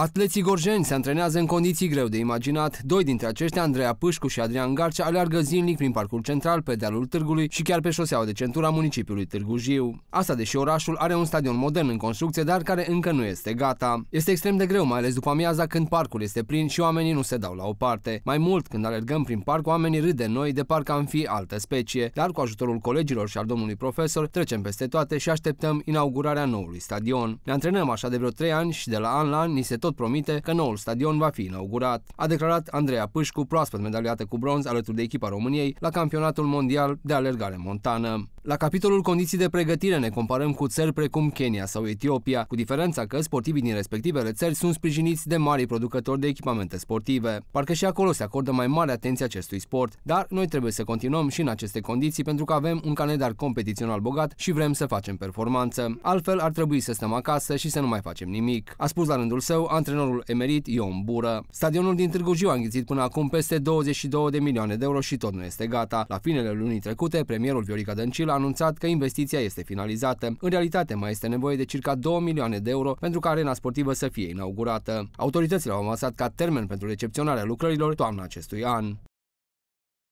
Atleții gorjeni se antrenează în condiții greu de imaginat. Doi dintre aceștia, Andreea Pâșcu și Adrian Garcea, aleargă zilnic prin parcul central, pe dealul târgului și chiar pe șoseaua de centura municipiului Târgu Jiu. Asta deși orașul are un stadion modern în construcție, dar care încă nu este gata. Este extrem de greu, mai ales după amiaza, când parcul este plin și oamenii nu se dau la o parte. Mai mult, când alergăm prin parc, oamenii râd de noi, de parcă am fi altă specie. Dar cu ajutorul colegilor și al domnului profesor, trecem peste toate și așteptăm inaugurarea noului stadion. Ne antrenăm așa de vreo 3 ani și de la an la an ni se tot tot promite că noul stadion va fi inaugurat. A declarat Andreea Pâșcu, proaspăt medaliată cu bronz alături de echipa României la campionatul mondial de alergare montană. La capitolul condiții de pregătire ne comparăm cu țări precum Kenya sau Etiopia, cu diferența că sportivii din respectivele țări sunt sprijiniți de mari producători de echipamente sportive. Parcă și acolo se acordă mai mare atenție acestui sport, dar noi trebuie să continuăm și în aceste condiții pentru că avem un calendar competițional bogat și vrem să facem performanță. Altfel ar trebui să stăm acasă și să nu mai facem nimic, a spus la rândul său antrenorul emerit Ion Bură. Stadionul din Târgu Jiu a înghițit până acum peste 22 de milioane de euro și tot nu este gata. La finele lunii trecute, premierul Viorica Dăncilă anunțat că investiția este finalizată. În realitate, mai este nevoie de circa 2 milioane de euro pentru ca arena sportivă să fie inaugurată. Autoritățile au amasat ca termen pentru recepționarea lucrărilor toamna acestui an.